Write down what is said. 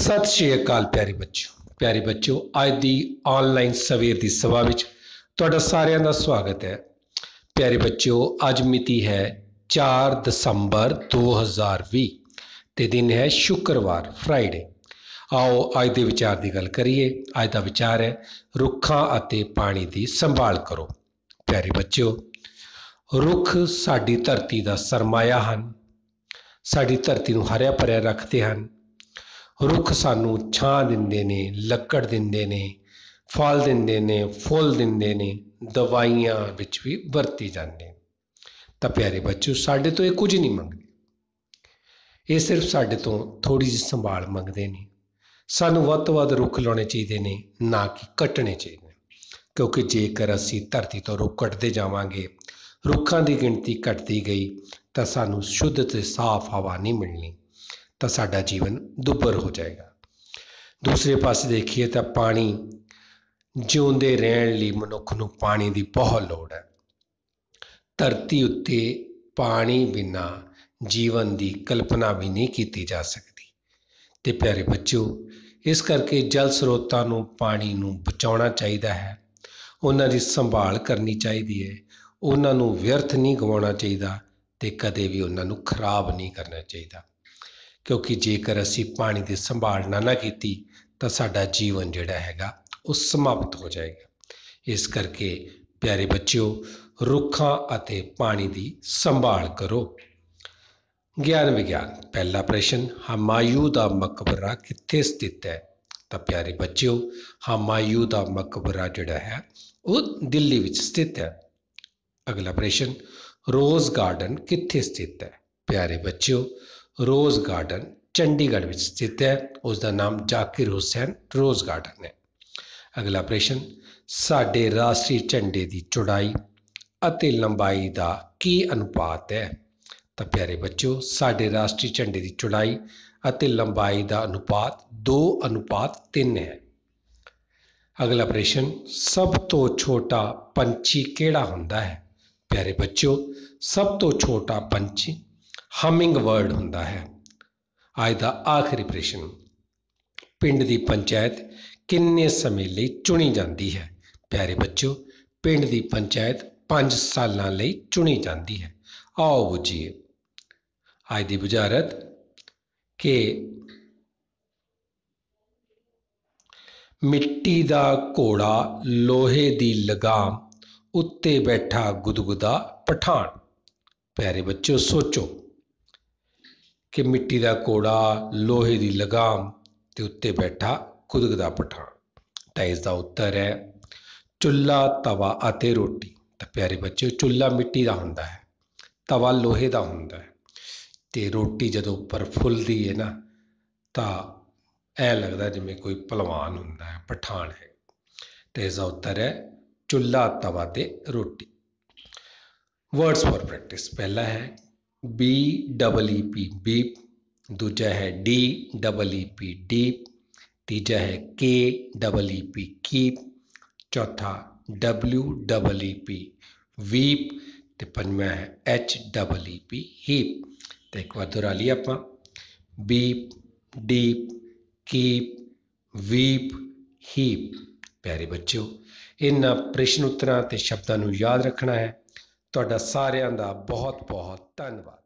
ਸਤਿ ਸ਼੍ਰੀ ਅਕਾਲ ਪਿਆਰੇ ਬੱਚਿਓ ਪਿਆਰੇ ਬੱਚਿਓ ਅੱਜ ਦੀ ਆਨਲਾਈਨ ਸਵੇਰ ਦੀ ਸਭਾ ਵਿੱਚ ਤੁਹਾਡਾ ਸਾਰਿਆਂ ਦਾ ਸਵਾਗਤ ਹੈ ਪਿਆਰੇ ਬੱਚਿਓ ਅੱਜ ਮਿਤੀ ਹੈ 4 ਦਸੰਬਰ 2020 ਤੇ ਦਿਨ ਹੈ ਸ਼ੁੱਕਰਵਾਰ ਫਰਾਈਡੇ ਆਓ ਅੱਜ ਦੇ ਵਿਚਾਰ ਦੀ ਗੱਲ ਕਰੀਏ ਅੱਜ ਦਾ ਵਿਚਾਰ ਹੈ ਰੁੱਖਾਂ ਅਤੇ ਪਾਣੀ ਦੀ ਸੰਭਾਲ ਕਰੋ ਪਿਆਰੇ ਬੱਚਿਓ ਰੁੱਖ ਸਾਡੀ ਧਰਤੀ ਦਾ ਸਰਮਾਇਆ ਹਨ ਸਾਡੀ ਧਰਤੀ ਨੂੰ ਹਰਿਆ ਭਰਿਆ ਰੱਖਦੇ ਹਨ ਰੁੱਖ ਸਾਨੂੰ ਛਾਂ ਦਿੰਦੇ ਨੇ ਲੱਕੜ ਦਿੰਦੇ ਨੇ ਫਲ ਦਿੰਦੇ ਨੇ ਫੁੱਲ ਦਿੰਦੇ ਨੇ ਦਵਾਈਆਂ ਵਿੱਚ ਵੀ ਵਰਤੀ ਜਾਂਦੇ ਤਾਂ ਪਿਆਰੇ ਬੱਚਿਓ ਸਾਡੇ ਤੋਂ ਇਹ ਕੁਝ ਨਹੀਂ ਮੰਗਦੇ ਇਹ ਸਿਰਫ ਸਾਡੇ ਤੋਂ ਥੋੜੀ ਜਿਹੀ ਸੰਭਾਲ ਮੰਗਦੇ ਨੇ ਸਾਨੂੰ ਵੱਧ ਤੋਂ ਵੱਧ ਰੁੱਖ ਲਾਉਣੇ ਚਾਹੀਦੇ ਨੇ ਨਾ ਕਿ ਕੱਟਣੇ ਚਾਹੀਦੇ ਕਿਉਂਕਿ ਜੇਕਰ ਅਸੀਂ ਧਰਤੀ ਤੋਂ ਰੁੱਖ ਕੱਟਦੇ ਜਾਵਾਂਗੇ ਰੁੱਖਾਂ ਦੀ ਗਿਣਤੀ ਘਟਦੀ ਗਈ ਤਾਂ ਸਾਨੂੰ ਸ਼ੁੱਧ ਤੇ ਸਾਫ਼ ਹਵਾ ਨਹੀਂ ਮਿਲਣੀ ਤਾਂ ਸਾਡਾ ਜੀਵਨ ਦੁੱਬਰ ਹੋ ਜਾਏਗਾ ਦੂਸਰੇ ਪਾਸੇ ਦੇਖੀਏ ਤਾਂ ਪਾਣੀ ਜਿਉਂਦੇ ਰਹਿਣ ਲਈ ਮਨੁੱਖ ਨੂੰ ਪਾਣੀ ਦੀ ਬਹੁਤ ਲੋੜ ਹੈ ਧਰਤੀ ਉੱਤੇ ਪਾਣੀ ਬਿਨਾਂ ਜੀਵਨ ਦੀ ਕਲਪਨਾ ਵੀ ਨਹੀਂ ਕੀਤੀ ਜਾ ਸਕਦੀ ਤੇ ਪਿਆਰੇ ਬੱਚਿਓ ਇਸ ਕਰਕੇ ਜਲ ਸਰੋਤਾਂ ਨੂੰ ਪਾਣੀ ਨੂੰ ਬਚਾਉਣਾ ਚਾਹੀਦਾ ਹੈ ਉਹਨਾਂ ਦੀ ਸੰਭਾਲ ਕਰਨੀ ਚਾਹੀਦੀ ਹੈ ਉਹਨਾਂ ਨੂੰ ਵਿਅਰਥ ਨਹੀਂ ਗਵਾਉਣਾ ਚਾਹੀਦਾ ਤੇ ਕਦੇ ਵੀ ਉਹਨਾਂ ਨੂੰ ਖਰਾਬ ਨਹੀਂ ਕਰਨਾ ਚਾਹੀਦਾ ਕਿਉਂਕਿ ਜੇਕਰ ਅਸੀਂ ਪਾਣੀ ਦੀ ਸੰਭਾਲ ਨਾ ਨਾ ਕੀਤੀ ਤਾਂ ਸਾਡਾ ਜੀਵਨ ਜਿਹੜਾ ਹੈਗਾ ਉਹ ਸਮਾਪਤ ਹੋ ਜਾਏਗਾ ਇਸ ਕਰਕੇ ਪਿਆਰੇ ਬੱਚਿਓ ਰੁੱਖਾਂ ਅਤੇ ਪਾਣੀ ਦੀ ਸੰਭਾਲ ਕਰੋ ਗਿਆਨ ਵਿਗਿਆਨ ਪਹਿਲਾ ਪ੍ਰਸ਼ਨ ਹਮਾਯੂ ਦਾ ਮਕਬਰਾ ਕਿੱਥੇ ਸਥਿਤ ਹੈ ਤਾਂ ਪਿਆਰੇ ਬੱਚਿਓ ਹਮਾਯੂ ਦਾ ਮਕਬਰਾ ਜਿਹੜਾ ਹੈ ਉਹ ਦਿੱਲੀ ਵਿੱਚ ਸਥਿਤ ਹੈ ਅਗਲਾ ਪ੍ਰਸ਼ਨ ਰੋਜ਼ ਗਾਰਡਨ ਕਿੱਥੇ ਸਥਿਤ ਹੈ ਪਿਆਰੇ ਬੱਚਿਓ ਰੋਜ਼ ਗਾਰਡਨ ਚੰਡੀਗੜ੍ਹ ਵਿੱਚ ਸਥਿਤ ਹੈ ਉਸ ਦਾ ਨਾਮ ਜ਼ਾਕਿਰ ਹੁਸੈਨ ਰੋਜ਼ ਗਾਰਡਨ ਹੈ ਅਗਲਾ ਪ੍ਰਸ਼ਨ ਸਾਡੇ ਰਾਸ਼ਟਰੀ ਝੰਡੇ ਦੀ ਚੌੜਾਈ ਅਤੇ ਲੰਬਾਈ ਦਾ ਕੀ ਅਨੁਪਾਤ ਹੈ ਤਾਂ ਪਿਆਰੇ ਬੱਚਿਓ ਸਾਡੇ ਰਾਸ਼ਟਰੀ ਝੰਡੇ ਦੀ ਚੌੜਾਈ ਅਤੇ ਲੰਬਾਈ ਦਾ ਅਨੁਪਾਤ 2 ਅਨੁਪਾਤ 3 ਹੈ ਅਗਲਾ ਪ੍ਰਸ਼ਨ ਸਭ ਤੋਂ ਛੋਟਾ ਪੰਛੀ ਕਿਹੜਾ ਹੁੰਦਾ ਹੈ ਪਿਆਰੇ ਬੱਚਿਓ ਸਭ ਤੋਂ ਛੋਟਾ ਪੰਛੀ ਹਮਿੰਗ ਵਰਡ ਹੁੰਦਾ ਹੈ ਅੱਜ ਦਾ ਆਖਰੀ ਪ੍ਰਸ਼ਨ ਪਿੰਡ ਦੀ ਪੰਚਾਇਤ ਕਿੰਨੇ ਸਮੇਂ ਲਈ ਚੁਣੀ ਜਾਂਦੀ ਹੈ ਪਿਆਰੇ ਬੱਚਿਓ ਪਿੰਡ ਦੀ ਪੰਚਾਇਤ 5 ਸਾਲਾਂ ਲਈ ਚੁਣੀ ਜਾਂਦੀ ਹੈ ਆਓ ਬੁਝੀਏ ਅੱਜ ਦੀ ਬੁਝਾਰਤ ਕਿ ਮਿੱਟੀ ਦਾ ਘੋੜਾ ਲੋਹੇ ਦੀ ਲਗਾਮ ਉੱਤੇ ਬੈਠਾ ਗੁਦਗੁਦਾ ਪਠਾਨ ਪਿਆਰੇ ਬੱਚਿਓ ਸੋਚੋ ਕਿ ਮਿੱਟੀ ਦਾ ਕੋੜਾ ਲੋਹੇ ਦੀ ਲਗਾਮ ਤੇ ਉੱਤੇ ਬੈਠਾ ਕੁਦਕਦਾ ਪਠਾਣ ਤਾਂ ਇਸਦਾ ਉੱਤਰ ਹੈ ਚੁੱਲਾ ਤਵਾ ਅਤੇ ਰੋਟੀ ਤਾਂ ਪਿਆਰੇ ਬੱਚਿਓ ਚੁੱਲਾ ਮਿੱਟੀ ਦਾ ਹੁੰਦਾ ਹੈ ਤਵਾ ਲੋਹੇ ਦਾ ਹੁੰਦਾ ਹੈ ਤੇ ਰੋਟੀ ਜਦੋਂ ਉੱਪਰ ਫੁੱਲਦੀ ਹੈ ਨਾ ਤਾਂ ਐ ਲੱਗਦਾ ਜਿਵੇਂ ਕੋਈ ਪਹਿਲਵਾਨ ਹੁੰਦਾ ਹੈ ਪਠਾਣ ਹੈ ਤਾਂ ਇਸਦਾ ਉੱਤਰ ਹੈ ਚੁੱਲਾ ਤਵਾ ਤੇ ਰੋਟੀ ਵਰਡਸ ਫॉर ਪ੍ਰੈਕਟਿਸ ਪਹਿਲਾ ਹੈ B double E P beep ਦੂਜਾ ਹੈ D double E P deep ਤੀਜਾ ਹੈ K double E P keep ਚੌਥਾ W double E P weep ਤੇ ਪੰਜਵਾਂ ਹੈ H double E P heap ਤੇ ਇੱਕ ਵਾਰ ਦੁਹਰਾ ਲਈ ਆਪਾਂ beep deep keep weep heap ਪਿਆਰੇ ਬੱਚਿਓ ਇਹਨਾਂ ਪ੍ਰਸ਼ਨ ਉੱਤਰਾਂ ਤੇ ਸ਼ਬਦਾਂ ਨੂੰ ਯਾਦ ਰੱਖਣਾ ਹੈ ਤੁਹਾਡਾ ਸਾਰਿਆਂ ਦਾ ਬਹੁਤ ਬਹੁਤ ਧੰਨਵਾਦ